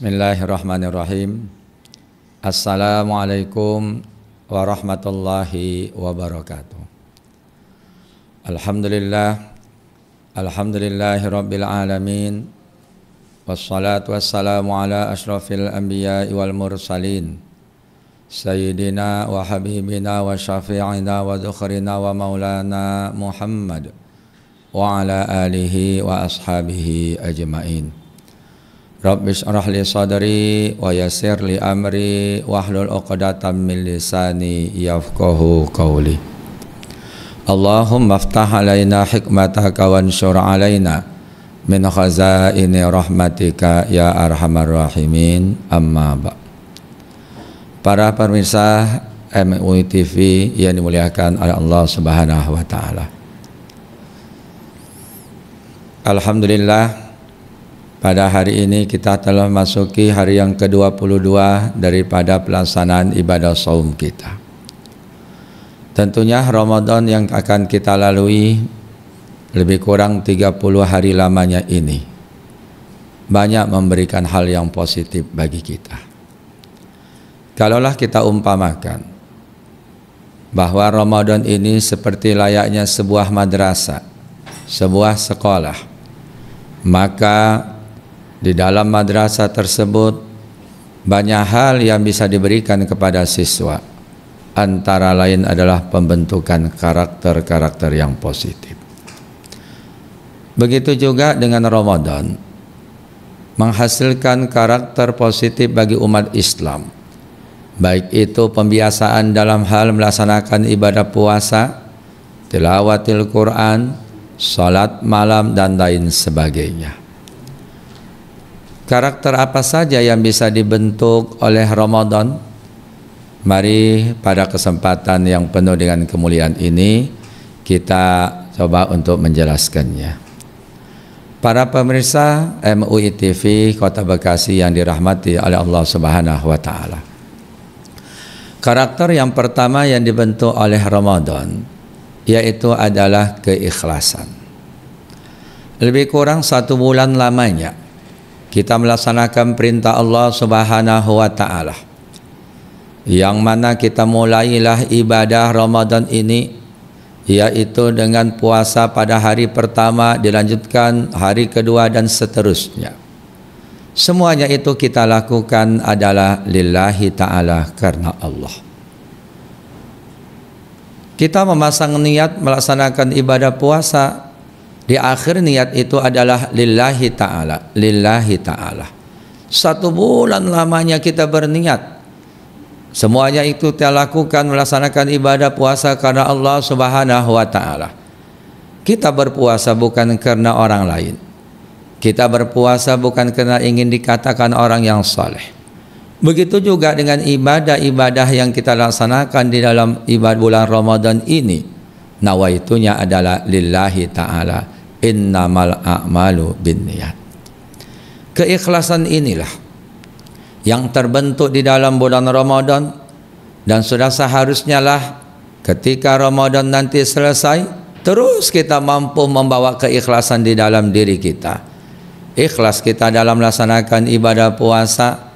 Bismillahirrahmanirrahim Assalamualaikum warahmatullahi wabarakatuh Alhamdulillah Alhamdulillahi rabbil alamin Wassalatu wassalamu ala ashrafil anbiya wal mursalin Sayyidina wa habibina wa syafi'ina wa dhukhrina wa maulana Muhammad Wa ala alihi wa ashabihi ajma'in Rabbi israh li sadri wa yasir li amri wahlul 'uqdatam min lisani yafqahu qawli. Allahumma aftah alaina hikmataka wa ansur alaina min khazaini rahmatika ya arhamar rahimin amma ba. Para pemirsa MUI TV yang dimuliakan oleh Allah Subhanahu wa taala. Alhamdulillah pada hari ini kita telah memasuki hari yang ke-22 daripada pelaksanaan ibadah saum kita. Tentunya Ramadan yang akan kita lalui lebih kurang 30 hari lamanya ini banyak memberikan hal yang positif bagi kita. Kalaulah kita umpamakan bahwa Ramadan ini seperti layaknya sebuah madrasah, sebuah sekolah, maka di dalam madrasah tersebut banyak hal yang bisa diberikan kepada siswa. Antara lain adalah pembentukan karakter-karakter yang positif. Begitu juga dengan Ramadan menghasilkan karakter positif bagi umat Islam. Baik itu pembiasaan dalam hal melaksanakan ibadah puasa, tilawatil Quran, salat malam dan lain sebagainya. Karakter apa saja yang bisa dibentuk oleh Ramadan? Mari pada kesempatan yang penuh dengan kemuliaan ini kita coba untuk menjelaskannya. Para pemirsa MUI TV Kota Bekasi yang dirahmati oleh Allah Subhanahu wa taala. Karakter yang pertama yang dibentuk oleh Ramadan yaitu adalah keikhlasan. Lebih kurang satu bulan lamanya kita melaksanakan perintah Allah Subhanahu wa taala. Yang mana kita mulailah ibadah Ramadan ini yaitu dengan puasa pada hari pertama dilanjutkan hari kedua dan seterusnya. Semuanya itu kita lakukan adalah lillahi taala karena Allah. Kita memasang niat melaksanakan ibadah puasa di akhir niat itu adalah lillahi ta'ala, lillahi ta'ala. Satu bulan lamanya kita berniat. Semuanya itu kita lakukan melaksanakan ibadah puasa karena Allah Subhanahu wa taala. Kita berpuasa bukan karena orang lain. Kita berpuasa bukan karena ingin dikatakan orang yang saleh. Begitu juga dengan ibadah-ibadah yang kita laksanakan di dalam ibadah bulan Ramadan ini nawaitunya adalah lillahi ta'ala innamal a'malu bin niat keikhlasan inilah yang terbentuk di dalam bulan Ramadan dan sudah seharusnya lah ketika Ramadan nanti selesai terus kita mampu membawa keikhlasan di dalam diri kita ikhlas kita dalam melaksanakan ibadah puasa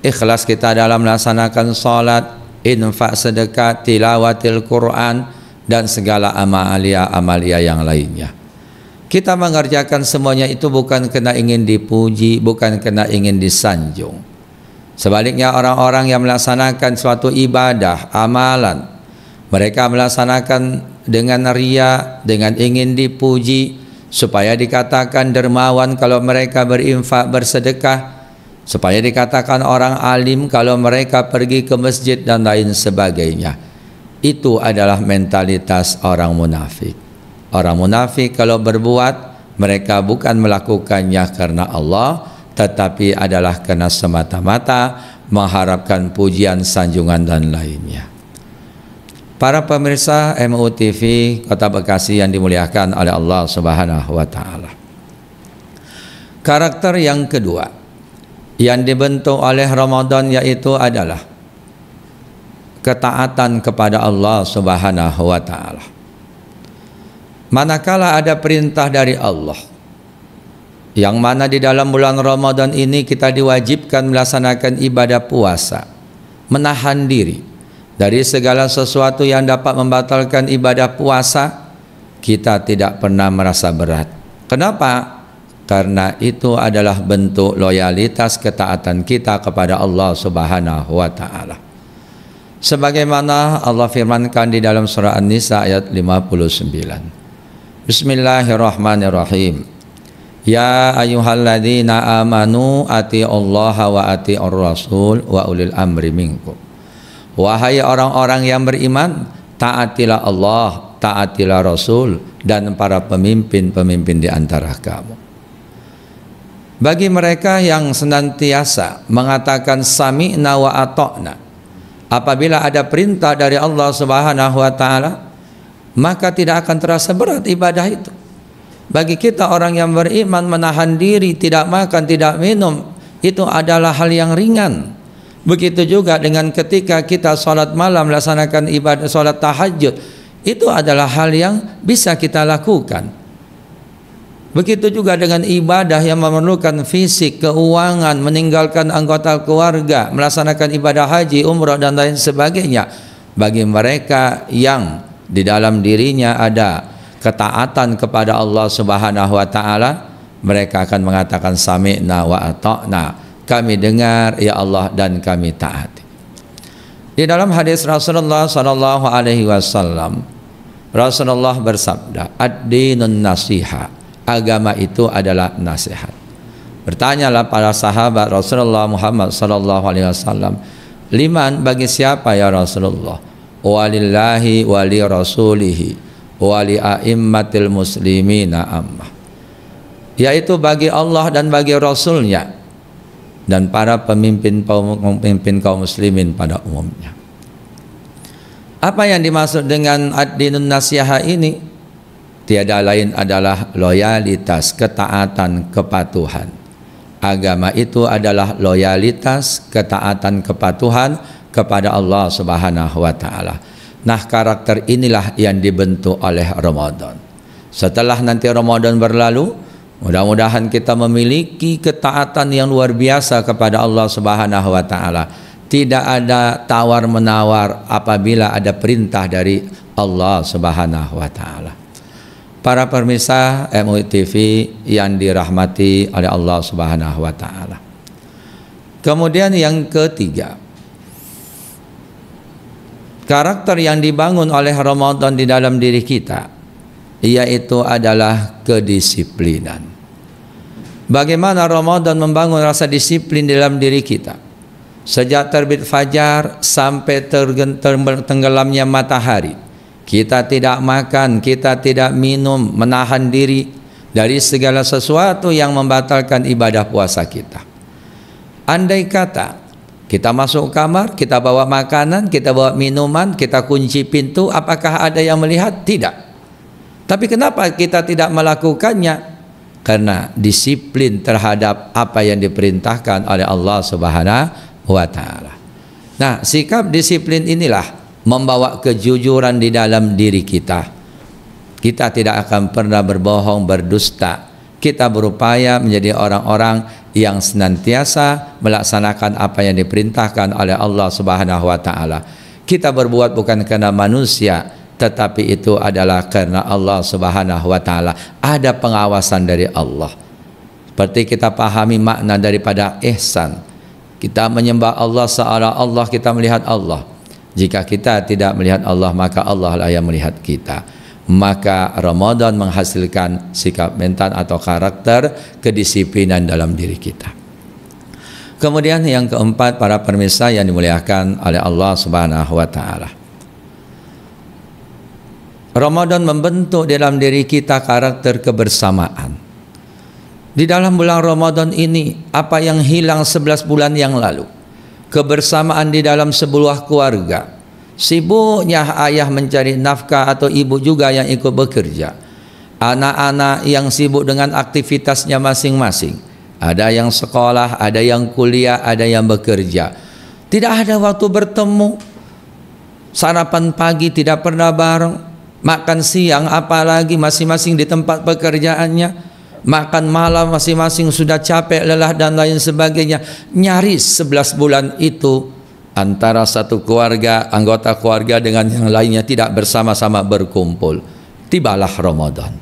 ikhlas kita dalam melaksanakan sholat infak sedekah tilawatil Quran dan segala amalia-amalia yang lainnya. Kita mengerjakan semuanya itu bukan kena ingin dipuji, bukan kena ingin disanjung. Sebaliknya orang-orang yang melaksanakan suatu ibadah, amalan, mereka melaksanakan dengan ria, dengan ingin dipuji, supaya dikatakan dermawan kalau mereka berinfak, bersedekah, supaya dikatakan orang alim kalau mereka pergi ke masjid dan lain sebagainya itu adalah mentalitas orang munafik. Orang munafik kalau berbuat mereka bukan melakukannya karena Allah tetapi adalah karena semata-mata mengharapkan pujian, sanjungan dan lainnya. Para pemirsa MUTV Kota Bekasi yang dimuliakan oleh Allah Subhanahu wa taala. Karakter yang kedua yang dibentuk oleh Ramadan yaitu adalah ketaatan kepada Allah Subhanahu wa taala. Manakala ada perintah dari Allah yang mana di dalam bulan Ramadan ini kita diwajibkan melaksanakan ibadah puasa, menahan diri dari segala sesuatu yang dapat membatalkan ibadah puasa, kita tidak pernah merasa berat. Kenapa? Karena itu adalah bentuk loyalitas ketaatan kita kepada Allah Subhanahu wa taala. Sebagaimana Allah firmankan di dalam surah An-Nisa ayat 59. Bismillahirrahmanirrahim. Ya ayyuhalladzina amanu ati Allah wa ati rasul wa ulil amri minkum. Wahai orang-orang yang beriman, taatilah Allah, taatilah Rasul dan para pemimpin-pemimpin di antara kamu. Bagi mereka yang senantiasa mengatakan sami'na wa ato'na, apabila ada perintah dari Allah Subhanahu wa taala maka tidak akan terasa berat ibadah itu bagi kita orang yang beriman menahan diri tidak makan tidak minum itu adalah hal yang ringan begitu juga dengan ketika kita sholat malam melaksanakan ibadah sholat tahajud itu adalah hal yang bisa kita lakukan Begitu juga dengan ibadah yang memerlukan fisik, keuangan, meninggalkan anggota keluarga, melaksanakan ibadah haji, umrah dan lain sebagainya. Bagi mereka yang di dalam dirinya ada ketaatan kepada Allah Subhanahu wa taala, mereka akan mengatakan sami'na wa ata'na. Kami dengar ya Allah dan kami taat. Di dalam hadis Rasulullah sallallahu alaihi wasallam Rasulullah bersabda, "Ad-dinun nasiha." agama itu adalah nasihat. Bertanyalah para sahabat Rasulullah Muhammad sallallahu alaihi wasallam, "Liman bagi siapa ya Rasulullah?" Walillahi wali rasulihi wali a'immatil muslimina ammah. Yaitu bagi Allah dan bagi Rasulnya dan para pemimpin pemimpin kaum muslimin pada umumnya. Apa yang dimaksud dengan ad-dinun nasiha ini? tiada lain adalah loyalitas, ketaatan, kepatuhan. Agama itu adalah loyalitas, ketaatan, kepatuhan kepada Allah Subhanahu wa taala. Nah, karakter inilah yang dibentuk oleh Ramadan. Setelah nanti Ramadan berlalu, mudah-mudahan kita memiliki ketaatan yang luar biasa kepada Allah Subhanahu wa taala. Tidak ada tawar-menawar apabila ada perintah dari Allah Subhanahu wa taala para pemirsa MUI TV yang dirahmati oleh Allah Subhanahu wa taala. Kemudian yang ketiga, karakter yang dibangun oleh Ramadan di dalam diri kita yaitu adalah kedisiplinan. Bagaimana Ramadan membangun rasa disiplin dalam diri kita? Sejak terbit fajar sampai tenggelamnya matahari kita tidak makan, kita tidak minum, menahan diri dari segala sesuatu yang membatalkan ibadah puasa kita. Andai kata kita masuk kamar, kita bawa makanan, kita bawa minuman, kita kunci pintu, apakah ada yang melihat? Tidak. Tapi kenapa kita tidak melakukannya? Karena disiplin terhadap apa yang diperintahkan oleh Allah Subhanahu wa taala. Nah, sikap disiplin inilah membawa kejujuran di dalam diri kita. Kita tidak akan pernah berbohong, berdusta. Kita berupaya menjadi orang-orang yang senantiasa melaksanakan apa yang diperintahkan oleh Allah Subhanahu wa taala. Kita berbuat bukan karena manusia, tetapi itu adalah karena Allah Subhanahu wa taala. Ada pengawasan dari Allah. Seperti kita pahami makna daripada ihsan. Kita menyembah Allah seolah Allah kita melihat Allah jika kita tidak melihat Allah maka Allah lah yang melihat kita. Maka Ramadan menghasilkan sikap mental atau karakter kedisiplinan dalam diri kita. Kemudian yang keempat para pemirsa yang dimuliakan oleh Allah Subhanahu wa taala. Ramadan membentuk dalam diri kita karakter kebersamaan. Di dalam bulan Ramadan ini, apa yang hilang 11 bulan yang lalu? kebersamaan di dalam sebuah keluarga. Sibuknya ayah mencari nafkah atau ibu juga yang ikut bekerja. Anak-anak yang sibuk dengan aktivitasnya masing-masing. Ada yang sekolah, ada yang kuliah, ada yang bekerja. Tidak ada waktu bertemu. Sarapan pagi tidak pernah bareng. Makan siang apalagi masing-masing di tempat pekerjaannya makan malam masing-masing sudah capek, lelah dan lain sebagainya. Nyaris 11 bulan itu antara satu keluarga, anggota keluarga dengan yang lainnya tidak bersama-sama berkumpul. Tibalah Ramadan.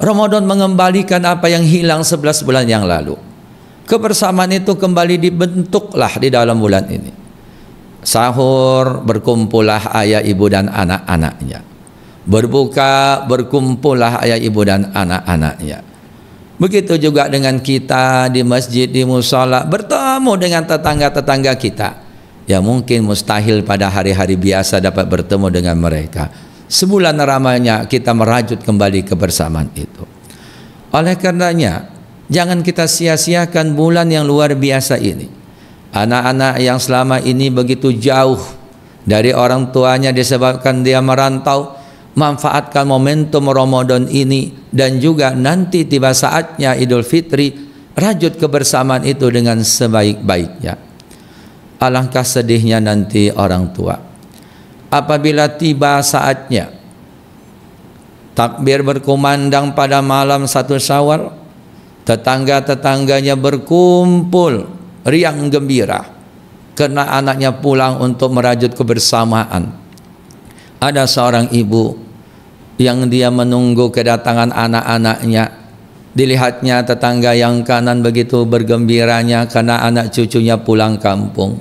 Ramadan mengembalikan apa yang hilang 11 bulan yang lalu. Kebersamaan itu kembali dibentuklah di dalam bulan ini. Sahur berkumpullah ayah ibu dan anak-anaknya. Berbuka berkumpullah ayah ibu dan anak-anaknya Begitu juga dengan kita di masjid, di musola, bertemu dengan tetangga-tetangga kita. Ya mungkin mustahil pada hari-hari biasa dapat bertemu dengan mereka. Sebulan ramanya kita merajut kembali kebersamaan itu. Oleh karenanya, jangan kita sia-siakan bulan yang luar biasa ini. Anak-anak yang selama ini begitu jauh dari orang tuanya disebabkan dia merantau, manfaatkan momentum Ramadan ini dan juga nanti tiba saatnya Idul Fitri rajut kebersamaan itu dengan sebaik-baiknya alangkah sedihnya nanti orang tua apabila tiba saatnya takbir berkumandang pada malam satu syawal tetangga-tetangganya berkumpul riang gembira karena anaknya pulang untuk merajut kebersamaan ada seorang ibu yang dia menunggu kedatangan anak-anaknya dilihatnya tetangga yang kanan begitu bergembiranya karena anak cucunya pulang kampung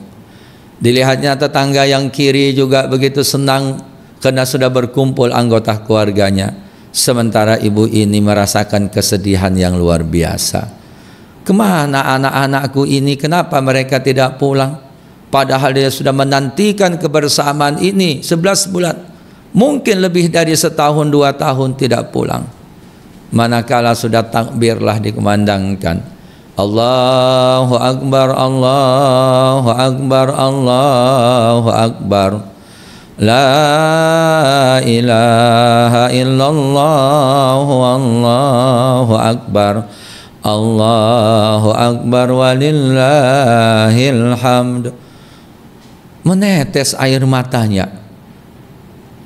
dilihatnya tetangga yang kiri juga begitu senang karena sudah berkumpul anggota keluarganya sementara ibu ini merasakan kesedihan yang luar biasa kemana anak-anakku ini kenapa mereka tidak pulang padahal dia sudah menantikan kebersamaan ini sebelas bulan mungkin lebih dari setahun dua tahun tidak pulang manakala sudah takbirlah dikumandangkan Allahu Akbar Allahu Akbar Allahu Akbar La ilaha illallah Allahu Akbar Allahu Akbar walillahil hamd menetes air matanya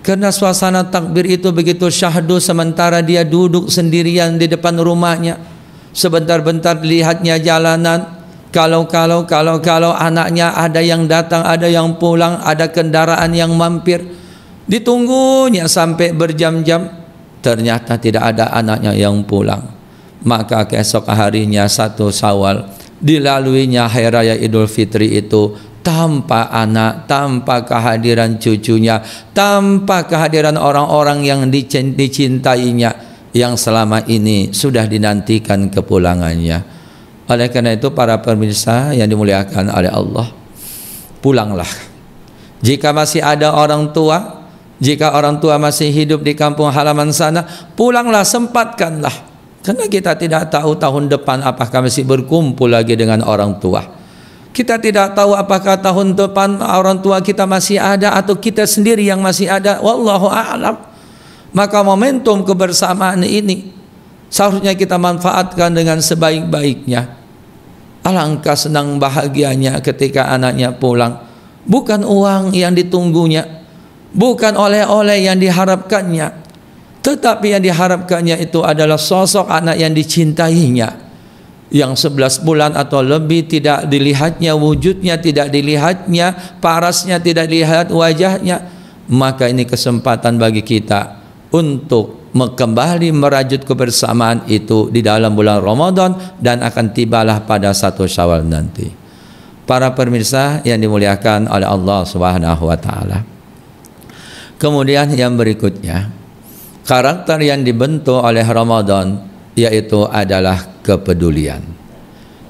karena suasana takbir itu begitu syahdu sementara dia duduk sendirian di depan rumahnya. Sebentar-bentar lihatnya jalanan. Kalau-kalau kalau-kalau anaknya ada yang datang, ada yang pulang, ada kendaraan yang mampir. Ditunggunya sampai berjam-jam. Ternyata tidak ada anaknya yang pulang. Maka keesok harinya satu sawal dilaluinya Hari Raya Idul Fitri itu tanpa anak, tanpa kehadiran cucunya, tanpa kehadiran orang-orang yang dicintainya yang selama ini sudah dinantikan kepulangannya. Oleh karena itu para pemirsa yang dimuliakan oleh Allah, pulanglah. Jika masih ada orang tua, jika orang tua masih hidup di kampung halaman sana, pulanglah, sempatkanlah. Karena kita tidak tahu tahun depan apakah masih berkumpul lagi dengan orang tua kita tidak tahu apakah tahun depan orang tua kita masih ada atau kita sendiri yang masih ada. Wallahu a'lam. Maka momentum kebersamaan ini seharusnya kita manfaatkan dengan sebaik-baiknya. Alangkah senang bahagianya ketika anaknya pulang. Bukan uang yang ditunggunya, bukan oleh-oleh yang diharapkannya, tetapi yang diharapkannya itu adalah sosok anak yang dicintainya yang sebelas bulan atau lebih tidak dilihatnya wujudnya tidak dilihatnya parasnya tidak dilihat wajahnya maka ini kesempatan bagi kita untuk kembali merajut kebersamaan itu di dalam bulan Ramadan dan akan tibalah pada satu Syawal nanti para pemirsa yang dimuliakan oleh Allah Subhanahu wa taala kemudian yang berikutnya karakter yang dibentuk oleh Ramadan yaitu adalah kepedulian.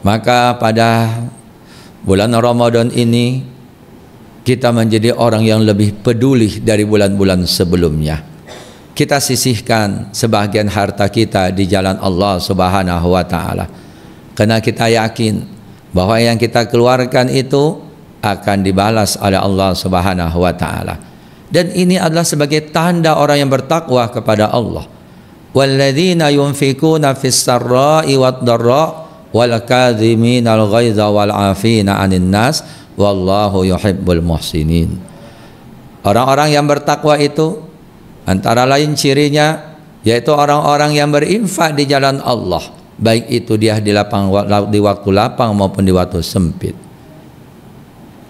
Maka pada bulan Ramadan ini kita menjadi orang yang lebih peduli dari bulan-bulan sebelumnya. Kita sisihkan sebagian harta kita di jalan Allah Subhanahu wa taala. Karena kita yakin bahwa yang kita keluarkan itu akan dibalas oleh Allah Subhanahu wa taala. Dan ini adalah sebagai tanda orang yang bertakwa kepada Allah walladzina yunfikuna فِي sarra'i wad dharra wal kadhimina عَنِ النَّاسِ وَاللَّهُ يُحِبُّ الْمُحْسِنِينَ Orang-orang yang bertakwa itu antara lain cirinya yaitu orang-orang yang berinfak di jalan Allah, baik itu dia di lapang di waktu lapang maupun di waktu sempit.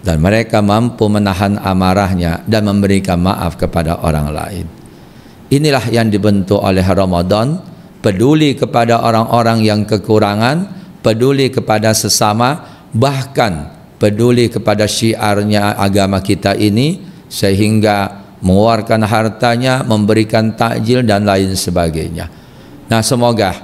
Dan mereka mampu menahan amarahnya dan memberikan maaf kepada orang lain. Inilah yang dibentuk oleh Ramadan, peduli kepada orang-orang yang kekurangan, peduli kepada sesama, bahkan peduli kepada syiarnya agama kita ini sehingga mengeluarkan hartanya, memberikan takjil dan lain sebagainya. Nah, semoga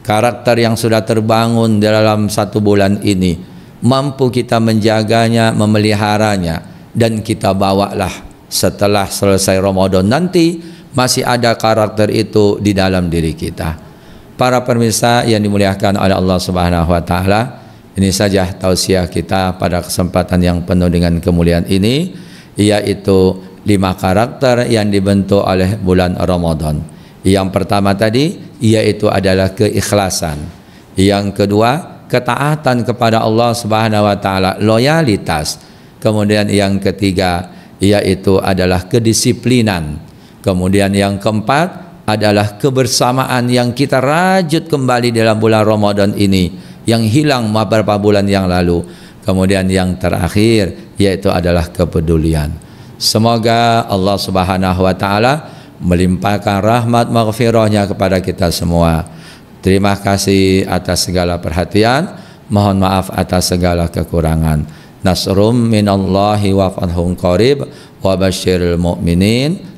karakter yang sudah terbangun dalam satu bulan ini mampu kita menjaganya, memeliharanya dan kita bawalah setelah selesai Ramadan nanti masih ada karakter itu di dalam diri kita. Para pemirsa yang dimuliakan oleh Allah Subhanahu wa taala, ini saja tausiah kita pada kesempatan yang penuh dengan kemuliaan ini yaitu lima karakter yang dibentuk oleh bulan Ramadan. Yang pertama tadi yaitu adalah keikhlasan. Yang kedua, ketaatan kepada Allah Subhanahu wa taala, loyalitas. Kemudian yang ketiga yaitu adalah kedisiplinan. Kemudian yang keempat adalah kebersamaan yang kita rajut kembali dalam bulan Ramadan ini yang hilang beberapa bulan yang lalu. Kemudian yang terakhir yaitu adalah kepedulian. Semoga Allah Subhanahu wa taala melimpahkan rahmat maghfirahnya kepada kita semua. Terima kasih atas segala perhatian. Mohon maaf atas segala kekurangan. Nasrum minallahi wa fathun qarib wa basyiril mu'minin.